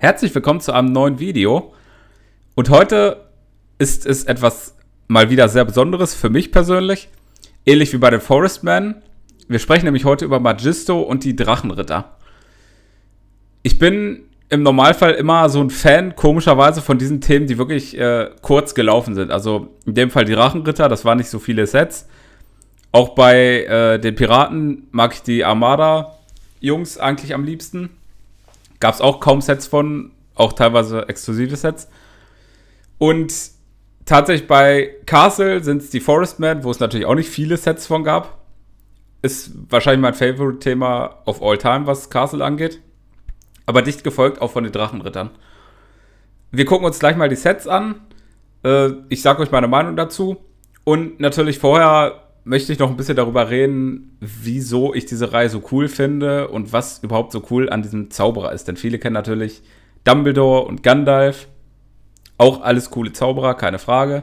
Herzlich willkommen zu einem neuen Video. Und heute ist es etwas mal wieder sehr Besonderes für mich persönlich. Ähnlich wie bei den Forestmen. Wir sprechen nämlich heute über Magisto und die Drachenritter. Ich bin im Normalfall immer so ein Fan, komischerweise, von diesen Themen, die wirklich äh, kurz gelaufen sind. Also in dem Fall die Drachenritter, das waren nicht so viele Sets. Auch bei äh, den Piraten mag ich die Armada-Jungs eigentlich am liebsten. Gab es auch kaum Sets von, auch teilweise exklusive Sets. Und tatsächlich bei Castle sind es die Forestmen, wo es natürlich auch nicht viele Sets von gab. Ist wahrscheinlich mein Favorite-Thema of all time, was Castle angeht. Aber dicht gefolgt auch von den Drachenrittern. Wir gucken uns gleich mal die Sets an. Äh, ich sage euch meine Meinung dazu. Und natürlich vorher möchte ich noch ein bisschen darüber reden, wieso ich diese Reihe so cool finde und was überhaupt so cool an diesem Zauberer ist. Denn viele kennen natürlich Dumbledore und Gandalf. Auch alles coole Zauberer, keine Frage.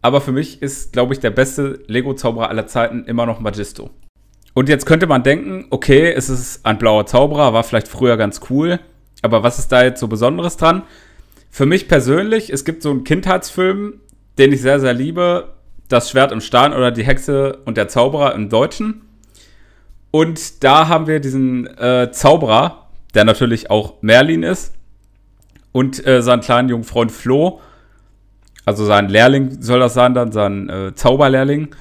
Aber für mich ist, glaube ich, der beste Lego-Zauberer aller Zeiten immer noch Magisto. Und jetzt könnte man denken, okay, es ist ein blauer Zauberer, war vielleicht früher ganz cool. Aber was ist da jetzt so Besonderes dran? Für mich persönlich, es gibt so einen Kindheitsfilm, den ich sehr, sehr liebe, das Schwert im Stern oder die Hexe und der Zauberer im Deutschen. Und da haben wir diesen äh, Zauberer, der natürlich auch Merlin ist. Und äh, seinen kleinen jungen Freund Flo. Also sein Lehrling soll das sein, dann sein äh, Zauberlehrling.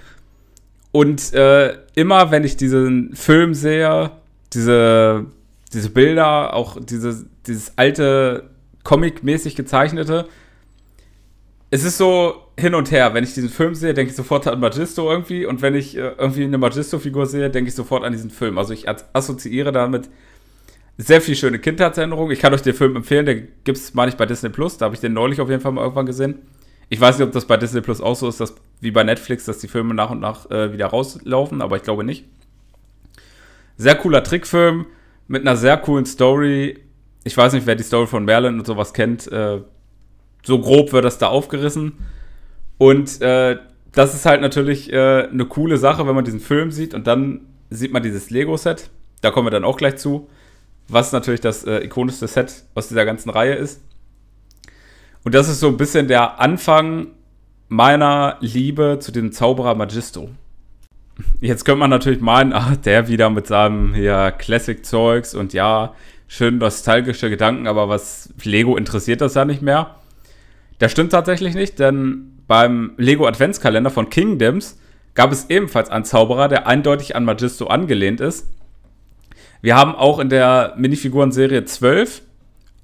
Und äh, immer, wenn ich diesen Film sehe, diese, diese Bilder, auch diese, dieses alte Comic-mäßig gezeichnete, es ist so, hin und her. Wenn ich diesen Film sehe, denke ich sofort an Magisto irgendwie. Und wenn ich äh, irgendwie eine Magisto-Figur sehe, denke ich sofort an diesen Film. Also ich assoziiere damit sehr viel schöne Kindheitserinnerungen. Ich kann euch den Film empfehlen, der gibt es, meine ich, bei Disney Plus. Da habe ich den neulich auf jeden Fall mal irgendwann gesehen. Ich weiß nicht, ob das bei Disney Plus auch so ist, dass, wie bei Netflix, dass die Filme nach und nach äh, wieder rauslaufen, aber ich glaube nicht. Sehr cooler Trickfilm mit einer sehr coolen Story. Ich weiß nicht, wer die Story von Merlin und sowas kennt. Äh, so grob wird das da aufgerissen und äh, das ist halt natürlich äh, eine coole Sache, wenn man diesen Film sieht und dann sieht man dieses Lego-Set. Da kommen wir dann auch gleich zu, was natürlich das äh, ikonischste Set aus dieser ganzen Reihe ist. Und das ist so ein bisschen der Anfang meiner Liebe zu dem Zauberer Magisto. Jetzt könnte man natürlich meinen, ach, der wieder mit seinem ja, Classic-Zeugs und ja, schön nostalgische Gedanken, aber was Lego interessiert das ja nicht mehr. Das stimmt tatsächlich nicht, denn beim Lego Adventskalender von Kingdoms gab es ebenfalls einen Zauberer, der eindeutig an Magisto angelehnt ist. Wir haben auch in der Minifiguren-Serie 12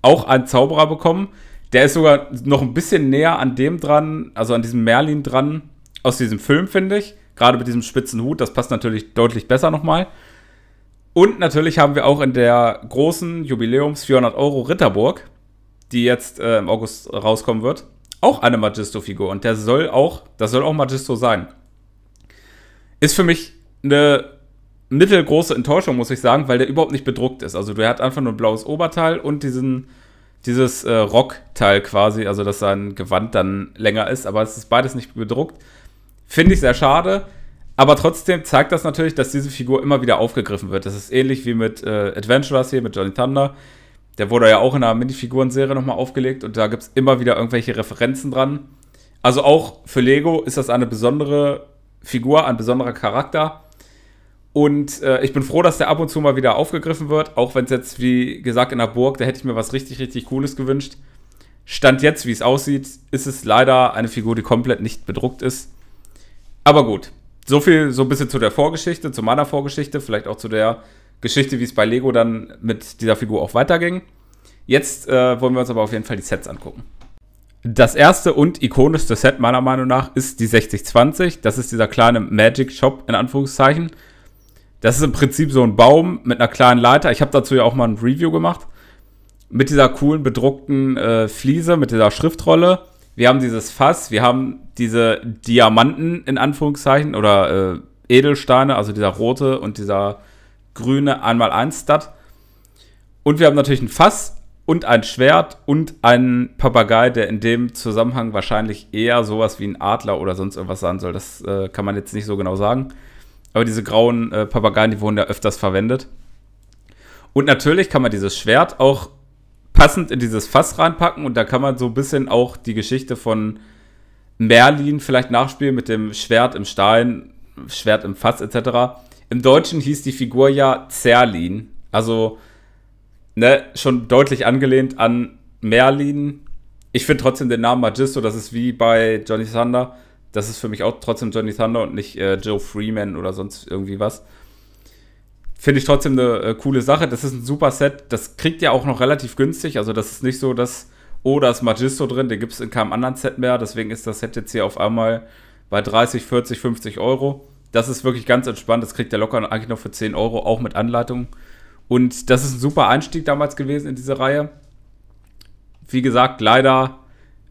auch einen Zauberer bekommen. Der ist sogar noch ein bisschen näher an dem dran, also an diesem Merlin dran, aus diesem Film, finde ich. Gerade mit diesem spitzen Hut, das passt natürlich deutlich besser nochmal. Und natürlich haben wir auch in der großen Jubiläums 400 Euro Ritterburg, die jetzt äh, im August rauskommen wird, auch eine Magisto-Figur und der soll auch, das soll auch Magisto sein. Ist für mich eine mittelgroße Enttäuschung, muss ich sagen, weil der überhaupt nicht bedruckt ist. Also der hat einfach nur ein blaues Oberteil und diesen, dieses äh, Rockteil quasi, also dass sein Gewand dann länger ist, aber es ist beides nicht bedruckt. Finde ich sehr schade. Aber trotzdem zeigt das natürlich, dass diese Figur immer wieder aufgegriffen wird. Das ist ähnlich wie mit äh, Adventurers hier, mit Johnny Thunder. Der wurde ja auch in einer Minifigurenserie nochmal aufgelegt und da gibt es immer wieder irgendwelche Referenzen dran. Also auch für Lego ist das eine besondere Figur, ein besonderer Charakter. Und äh, ich bin froh, dass der ab und zu mal wieder aufgegriffen wird, auch wenn es jetzt, wie gesagt, in der Burg, da hätte ich mir was richtig, richtig Cooles gewünscht. Stand jetzt, wie es aussieht, ist es leider eine Figur, die komplett nicht bedruckt ist. Aber gut, so viel, so ein bisschen zu der Vorgeschichte, zu meiner Vorgeschichte, vielleicht auch zu der Geschichte, wie es bei Lego dann mit dieser Figur auch weiterging. Jetzt äh, wollen wir uns aber auf jeden Fall die Sets angucken. Das erste und ikonischste Set meiner Meinung nach ist die 6020. Das ist dieser kleine Magic Shop in Anführungszeichen. Das ist im Prinzip so ein Baum mit einer kleinen Leiter. Ich habe dazu ja auch mal ein Review gemacht. Mit dieser coolen bedruckten äh, Fliese, mit dieser Schriftrolle. Wir haben dieses Fass, wir haben diese Diamanten in Anführungszeichen oder äh, Edelsteine, also dieser rote und dieser grüne 1x1-Stat. Und wir haben natürlich ein Fass und ein Schwert und einen Papagei, der in dem Zusammenhang wahrscheinlich eher sowas wie ein Adler oder sonst irgendwas sein soll. Das äh, kann man jetzt nicht so genau sagen. Aber diese grauen äh, Papageien, die wurden ja öfters verwendet. Und natürlich kann man dieses Schwert auch passend in dieses Fass reinpacken und da kann man so ein bisschen auch die Geschichte von Merlin vielleicht nachspielen mit dem Schwert im Stein, Schwert im Fass etc. Im Deutschen hieß die Figur ja Zerlin. Also, ne, schon deutlich angelehnt an Merlin. Ich finde trotzdem den Namen Magisto, das ist wie bei Johnny Thunder. Das ist für mich auch trotzdem Johnny Thunder und nicht äh, Joe Freeman oder sonst irgendwie was. Finde ich trotzdem eine äh, coole Sache. Das ist ein super Set. Das kriegt ihr auch noch relativ günstig. Also, das ist nicht so, dass, oh, da ist Magisto drin, den gibt es in keinem anderen Set mehr. Deswegen ist das Set jetzt hier auf einmal bei 30, 40, 50 Euro. Das ist wirklich ganz entspannt. Das kriegt der locker eigentlich noch für 10 Euro, auch mit Anleitung. Und das ist ein super Einstieg damals gewesen in diese Reihe. Wie gesagt, leider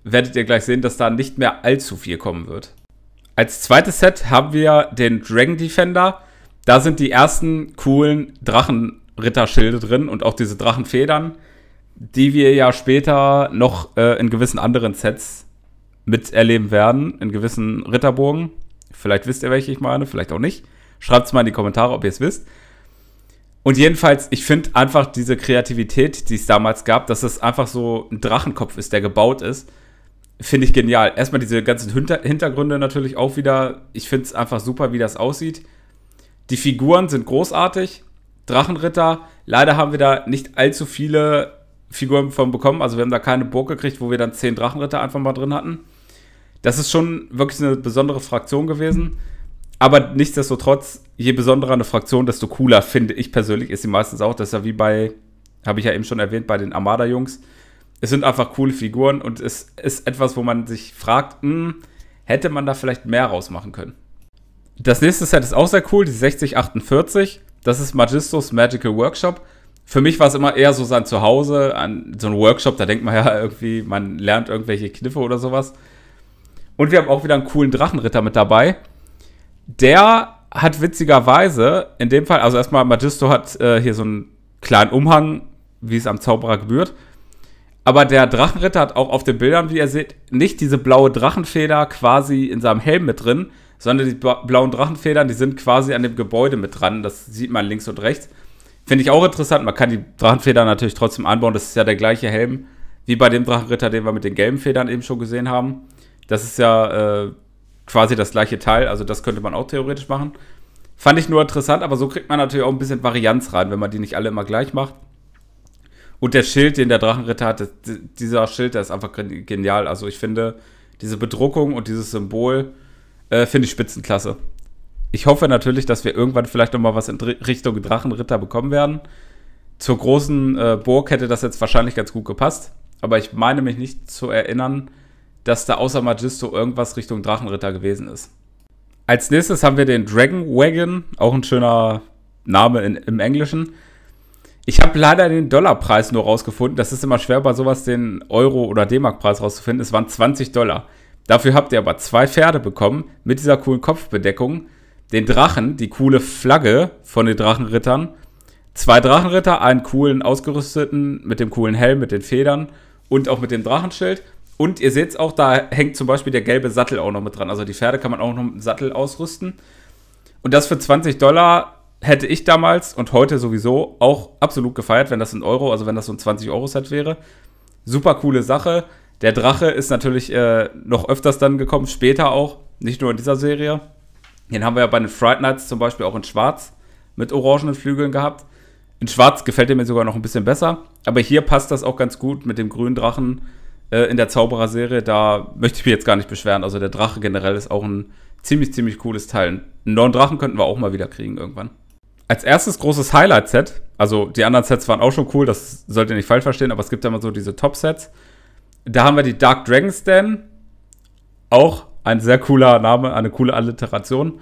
werdet ihr gleich sehen, dass da nicht mehr allzu viel kommen wird. Als zweites Set haben wir den Dragon Defender. Da sind die ersten coolen Drachenritterschilde drin und auch diese Drachenfedern, die wir ja später noch äh, in gewissen anderen Sets miterleben werden, in gewissen Ritterburgen. Vielleicht wisst ihr, welche ich meine, vielleicht auch nicht. Schreibt es mal in die Kommentare, ob ihr es wisst. Und jedenfalls, ich finde einfach diese Kreativität, die es damals gab, dass es einfach so ein Drachenkopf ist, der gebaut ist, finde ich genial. Erstmal diese ganzen Hinter Hintergründe natürlich auch wieder. Ich finde es einfach super, wie das aussieht. Die Figuren sind großartig. Drachenritter, leider haben wir da nicht allzu viele Figuren von bekommen. Also wir haben da keine Burg gekriegt, wo wir dann zehn Drachenritter einfach mal drin hatten das ist schon wirklich eine besondere Fraktion gewesen. Aber nichtsdestotrotz, je besonderer eine Fraktion, desto cooler finde ich persönlich ist sie meistens auch. Das ist ja wie bei, habe ich ja eben schon erwähnt, bei den Armada-Jungs. Es sind einfach coole Figuren und es ist etwas, wo man sich fragt, mh, hm, hätte man da vielleicht mehr rausmachen können. Das nächste Set ist auch sehr cool, die 6048. Das ist Magistus Magical Workshop. Für mich war es immer eher so sein Zuhause, an so ein Workshop, da denkt man ja irgendwie, man lernt irgendwelche Kniffe oder sowas. Und wir haben auch wieder einen coolen Drachenritter mit dabei. Der hat witzigerweise, in dem Fall, also erstmal, Magisto hat äh, hier so einen kleinen Umhang, wie es am Zauberer gebührt. Aber der Drachenritter hat auch auf den Bildern, wie ihr seht, nicht diese blaue Drachenfeder quasi in seinem Helm mit drin, sondern die blauen Drachenfedern, die sind quasi an dem Gebäude mit dran. Das sieht man links und rechts. Finde ich auch interessant. Man kann die Drachenfeder natürlich trotzdem anbauen. Das ist ja der gleiche Helm wie bei dem Drachenritter, den wir mit den gelben Federn eben schon gesehen haben. Das ist ja äh, quasi das gleiche Teil, also das könnte man auch theoretisch machen. Fand ich nur interessant, aber so kriegt man natürlich auch ein bisschen Varianz rein, wenn man die nicht alle immer gleich macht. Und der Schild, den der Drachenritter hat, dieser Schild, der ist einfach genial. Also ich finde, diese Bedruckung und dieses Symbol äh, finde ich spitzenklasse. Ich hoffe natürlich, dass wir irgendwann vielleicht nochmal was in Richtung Drachenritter bekommen werden. Zur großen äh, Burg hätte das jetzt wahrscheinlich ganz gut gepasst, aber ich meine mich nicht zu erinnern, dass da außer Magisto irgendwas Richtung Drachenritter gewesen ist. Als nächstes haben wir den Dragon Wagon, auch ein schöner Name in, im Englischen. Ich habe leider den Dollarpreis nur rausgefunden. Das ist immer schwer bei sowas, den Euro- oder D-Mark-Preis rauszufinden. Es waren 20 Dollar. Dafür habt ihr aber zwei Pferde bekommen mit dieser coolen Kopfbedeckung, den Drachen, die coole Flagge von den Drachenrittern, zwei Drachenritter, einen coolen ausgerüsteten mit dem coolen Helm, mit den Federn und auch mit dem Drachenschild und ihr seht es auch, da hängt zum Beispiel der gelbe Sattel auch noch mit dran. Also die Pferde kann man auch noch mit dem Sattel ausrüsten. Und das für 20 Dollar hätte ich damals und heute sowieso auch absolut gefeiert, wenn das ein Euro, also wenn das so ein 20-Euro-Set wäre. Super coole Sache. Der Drache ist natürlich äh, noch öfters dann gekommen, später auch, nicht nur in dieser Serie. Den haben wir ja bei den Fright Nights zum Beispiel auch in Schwarz mit orangenen Flügeln gehabt. In Schwarz gefällt er mir sogar noch ein bisschen besser, aber hier passt das auch ganz gut mit dem grünen Drachen äh, in der Zauberer-Serie. Da möchte ich mich jetzt gar nicht beschweren. Also der Drache generell ist auch ein ziemlich, ziemlich cooles Teil. Einen neuen Drachen könnten wir auch mal wieder kriegen irgendwann. Als erstes großes Highlight-Set, also die anderen Sets waren auch schon cool, das sollt ihr nicht falsch verstehen, aber es gibt ja immer so diese Top-Sets. Da haben wir die Dark Dragon Stan, auch ein sehr cooler Name, eine coole Alliteration.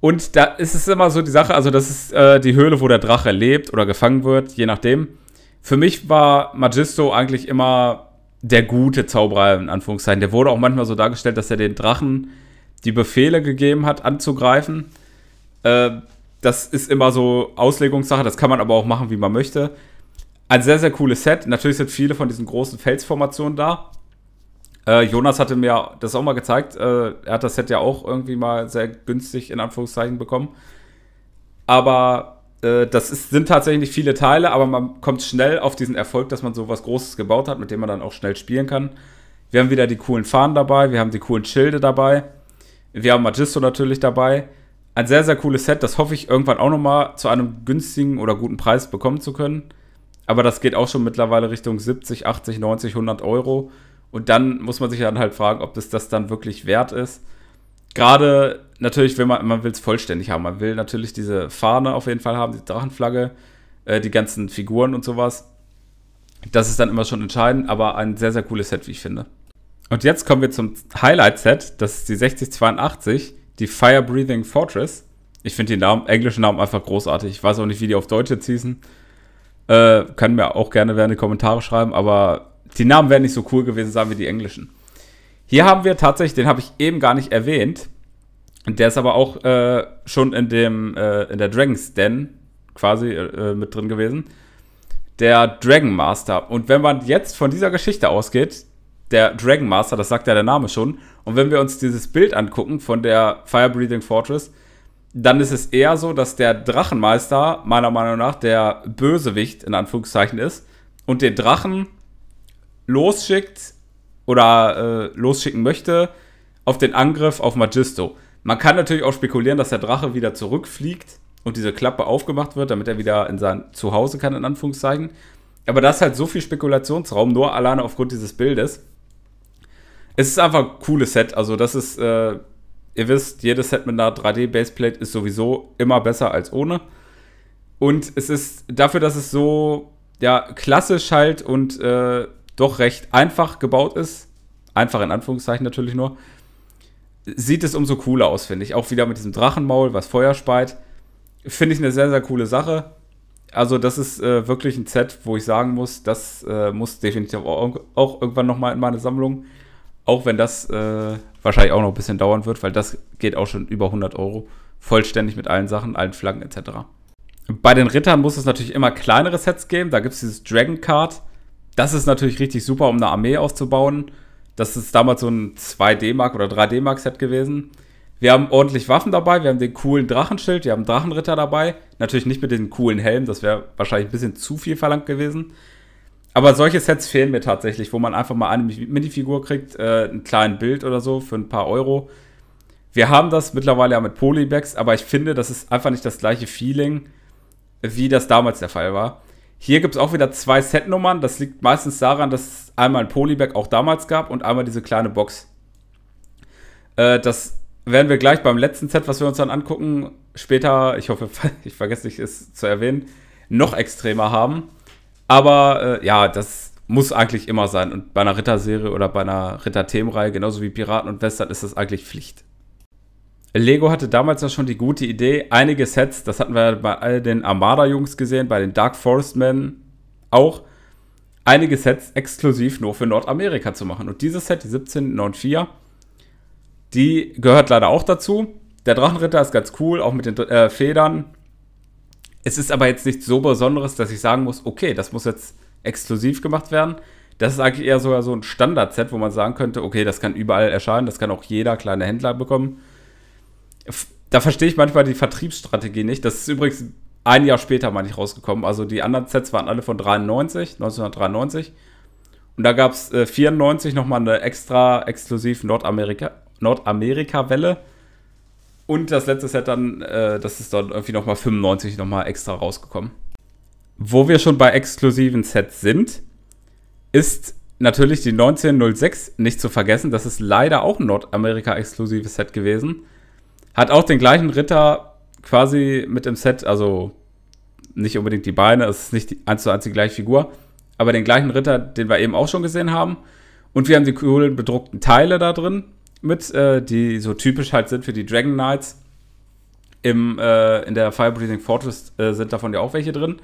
Und da ist es immer so die Sache, also das ist äh, die Höhle, wo der Drache lebt oder gefangen wird, je nachdem. Für mich war Magisto eigentlich immer der gute Zauberer, in Anführungszeichen, der wurde auch manchmal so dargestellt, dass er den Drachen die Befehle gegeben hat, anzugreifen. Äh, das ist immer so Auslegungssache, das kann man aber auch machen, wie man möchte. Ein sehr, sehr cooles Set. Natürlich sind viele von diesen großen Felsformationen da. Äh, Jonas hatte mir das auch mal gezeigt. Äh, er hat das Set ja auch irgendwie mal sehr günstig in Anführungszeichen bekommen. Aber äh, das ist, sind tatsächlich viele Teile, aber man kommt schnell auf diesen Erfolg, dass man so was Großes gebaut hat, mit dem man dann auch schnell spielen kann. Wir haben wieder die coolen Fahnen dabei, wir haben die coolen Schilde dabei, wir haben Magisto natürlich dabei. Ein sehr, sehr cooles Set, das hoffe ich irgendwann auch nochmal zu einem günstigen oder guten Preis bekommen zu können. Aber das geht auch schon mittlerweile Richtung 70, 80, 90, 100 Euro. Und dann muss man sich dann halt fragen, ob das das dann wirklich wert ist. Gerade natürlich, wenn man, man will es vollständig haben. Man will natürlich diese Fahne auf jeden Fall haben, die Drachenflagge, äh, die ganzen Figuren und sowas. Das ist dann immer schon entscheidend, aber ein sehr, sehr cooles Set, wie ich finde. Und jetzt kommen wir zum Highlight-Set. Das ist die 6082, die Fire Breathing Fortress. Ich finde den Namen, englischen Namen einfach großartig. Ich weiß auch nicht, wie die auf Deutsch jetzt hießen. Äh, können mir auch gerne während die Kommentare schreiben, aber die Namen wären nicht so cool gewesen sein wie die englischen. Hier haben wir tatsächlich, den habe ich eben gar nicht erwähnt, der ist aber auch äh, schon in, dem, äh, in der Dragon's Den quasi äh, mit drin gewesen. Der Dragon Master. Und wenn man jetzt von dieser Geschichte ausgeht, der Dragon Master, das sagt ja der Name schon, und wenn wir uns dieses Bild angucken von der Fire Breathing Fortress, dann ist es eher so, dass der Drachenmeister meiner Meinung nach der Bösewicht in Anführungszeichen ist und den Drachen losschickt oder äh, losschicken möchte, auf den Angriff auf Magisto. Man kann natürlich auch spekulieren, dass der Drache wieder zurückfliegt und diese Klappe aufgemacht wird, damit er wieder in sein Zuhause kann, in Anführungszeichen. Aber das ist halt so viel Spekulationsraum, nur alleine aufgrund dieses Bildes. Es ist einfach ein cooles Set. Also, das ist, äh, ihr wisst, jedes Set mit einer 3D-Baseplate ist sowieso immer besser als ohne. Und es ist dafür, dass es so ja, klassisch halt und äh, doch recht einfach gebaut ist, einfach in Anführungszeichen natürlich nur, sieht es umso cooler aus, finde ich. Auch wieder mit diesem Drachenmaul, was Feuer speit. Finde ich eine sehr, sehr coole Sache. Also, das ist äh, wirklich ein Set, wo ich sagen muss, das äh, muss definitiv auch, irgendwann nochmal in meine Sammlung. Auch wenn das äh, wahrscheinlich auch noch ein bisschen dauern wird, weil das geht auch schon über 100 Euro. Vollständig mit allen Sachen, allen Flaggen etc. Bei den Rittern muss es natürlich immer kleinere Sets geben. Da gibt es dieses Dragon Card das ist natürlich richtig super, um eine Armee auszubauen. Das ist damals so ein 2D-Mark oder 3D-Mark-Set gewesen. Wir haben ordentlich Waffen dabei, wir haben den coolen Drachenschild, wir haben Drachenritter dabei. Natürlich nicht mit den coolen Helm, das wäre wahrscheinlich ein bisschen zu viel verlangt gewesen. Aber solche Sets fehlen mir tatsächlich, wo man einfach mal eine Minifigur kriegt, äh, einen kleinen Bild oder so für ein paar Euro. Wir haben das mittlerweile ja mit Polybags, aber ich finde, das ist einfach nicht das gleiche Feeling, wie das damals der Fall war. Hier gibt es auch wieder zwei Setnummern. Das liegt meistens daran, dass es einmal ein Polybag auch damals gab und einmal diese kleine Box. Äh, das werden wir gleich beim letzten Set, was wir uns dann angucken, später, ich hoffe, ich vergesse nicht, es zu erwähnen, noch extremer haben. Aber äh, ja, das muss eigentlich immer sein. Und bei einer Ritterserie oder bei einer Ritter-Themenreihe, genauso wie Piraten und Western, ist das eigentlich Pflicht. Lego hatte damals ja schon die gute Idee, einige Sets, das hatten wir bei all den Armada-Jungs gesehen, bei den Dark Forest Men auch, einige Sets exklusiv nur für Nordamerika zu machen. Und dieses Set, die 1794, die gehört leider auch dazu. Der Drachenritter ist ganz cool, auch mit den äh, Federn. Es ist aber jetzt nichts so Besonderes, dass ich sagen muss, okay, das muss jetzt exklusiv gemacht werden. Das ist eigentlich eher sogar so ein Standard-Set, wo man sagen könnte, okay, das kann überall erscheinen, das kann auch jeder kleine Händler bekommen da verstehe ich manchmal die Vertriebsstrategie nicht. Das ist übrigens ein Jahr später, meine ich, rausgekommen. Also die anderen Sets waren alle von 93, 1993. Und da gab es äh, nochmal eine extra exklusiv Nordamerika, Nordamerika-Welle. Und das letzte Set dann, äh, das ist dann irgendwie nochmal 95 nochmal extra rausgekommen. Wo wir schon bei exklusiven Sets sind, ist natürlich die 1906 nicht zu vergessen. Das ist leider auch ein Nordamerika-exklusives Set gewesen. Hat auch den gleichen Ritter quasi mit im Set, also nicht unbedingt die Beine, es ist nicht die, eins zu eins die gleiche Figur, aber den gleichen Ritter, den wir eben auch schon gesehen haben. Und wir haben die coolen bedruckten Teile da drin mit, äh, die so typisch halt sind für die Dragon Knights. Im, äh, in der Fire Breathing Fortress äh, sind davon ja auch welche drin.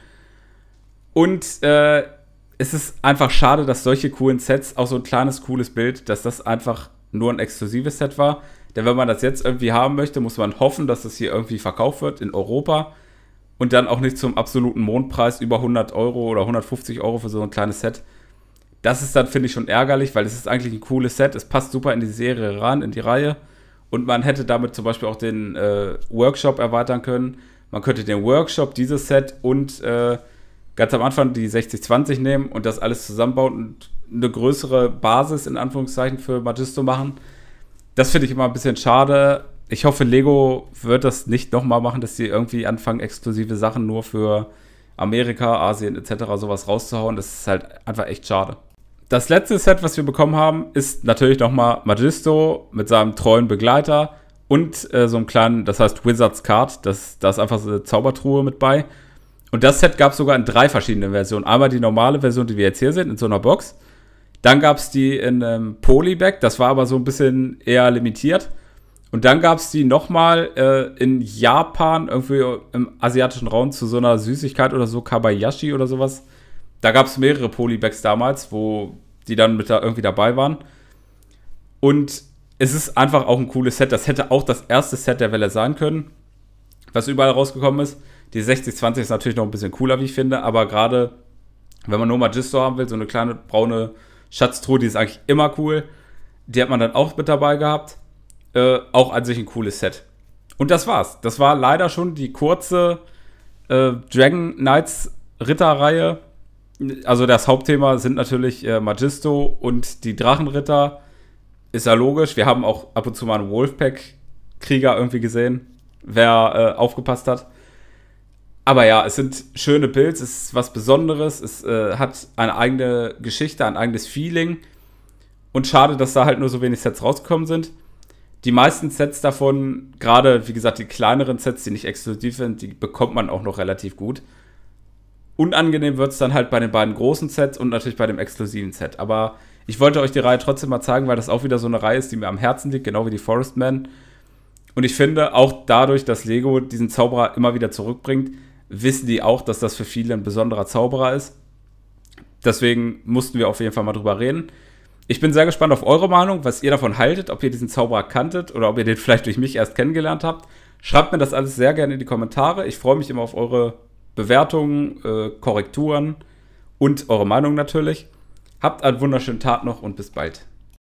Und äh, es ist einfach schade, dass solche coolen Sets, auch so ein kleines, cooles Bild, dass das einfach nur ein exklusives Set war. Denn wenn man das jetzt irgendwie haben möchte, muss man hoffen, dass das hier irgendwie verkauft wird in Europa und dann auch nicht zum absoluten Mondpreis über 100 Euro oder 150 Euro für so ein kleines Set. Das ist dann, finde ich, schon ärgerlich, weil es ist eigentlich ein cooles Set. Es passt super in die Serie ran, in die Reihe. Und man hätte damit zum Beispiel auch den äh, Workshop erweitern können. Man könnte den Workshop, dieses Set und äh, ganz am Anfang die 60-20 nehmen und das alles zusammenbauen und eine größere Basis in Anführungszeichen für Magisto machen. Das finde ich immer ein bisschen schade. Ich hoffe, Lego wird das nicht nochmal machen, dass sie irgendwie anfangen, exklusive Sachen nur für Amerika, Asien etc. sowas rauszuhauen. Das ist halt einfach echt schade. Das letzte Set, was wir bekommen haben, ist natürlich nochmal Magisto mit seinem treuen Begleiter und äh, so einem kleinen, das heißt Wizards Card. Das, da ist einfach so eine Zaubertruhe mit bei. Und das Set gab es sogar in drei verschiedenen Versionen. Einmal die normale Version, die wir jetzt hier sehen, in so einer Box. Dann gab es die in einem ähm, Polybag, das war aber so ein bisschen eher limitiert. Und dann gab es die nochmal äh, in Japan, irgendwie im asiatischen Raum, zu so einer Süßigkeit oder so, Kabayashi oder sowas. Da gab es mehrere Polybags damals, wo die dann mit da irgendwie dabei waren. Und es ist einfach auch ein cooles Set. Das hätte auch das erste Set der Welle sein können, was überall rausgekommen ist. Die 60-20 ist natürlich noch ein bisschen cooler, wie ich finde, aber gerade wenn man nur Magisto haben will, so eine kleine braune Schatztruhe, die ist eigentlich immer cool. Die hat man dann auch mit dabei gehabt. Äh, auch an sich ein cooles Set. Und das war's. Das war leider schon die kurze äh, Dragon Knights Ritterreihe. Also das Hauptthema sind natürlich äh, Magisto und die Drachenritter. Ist ja logisch. Wir haben auch ab und zu mal einen Wolfpack-Krieger irgendwie gesehen, wer äh, aufgepasst hat aber ja, es sind schöne Builds, es ist was Besonderes, es äh, hat eine eigene Geschichte, ein eigenes Feeling. Und schade, dass da halt nur so wenig Sets rausgekommen sind. Die meisten Sets davon, gerade wie gesagt, die kleineren Sets, die nicht exklusiv sind, die bekommt man auch noch relativ gut. Unangenehm wird es dann halt bei den beiden großen Sets und natürlich bei dem exklusiven Set. Aber ich wollte euch die Reihe trotzdem mal zeigen, weil das auch wieder so eine Reihe ist, die mir am Herzen liegt, genau wie die Forest Man. Und ich finde, auch dadurch, dass Lego diesen Zauberer immer wieder zurückbringt, wissen die auch, dass das für viele ein besonderer Zauberer ist. Deswegen mussten wir auf jeden Fall mal drüber reden. Ich bin sehr gespannt auf eure Meinung, was ihr davon haltet, ob ihr diesen Zauberer kanntet oder ob ihr den vielleicht durch mich erst kennengelernt habt. Schreibt mir das alles sehr gerne in die Kommentare. Ich freue mich immer auf eure Bewertungen, äh, Korrekturen und eure Meinung natürlich. Habt einen wunderschönen Tag noch und bis bald.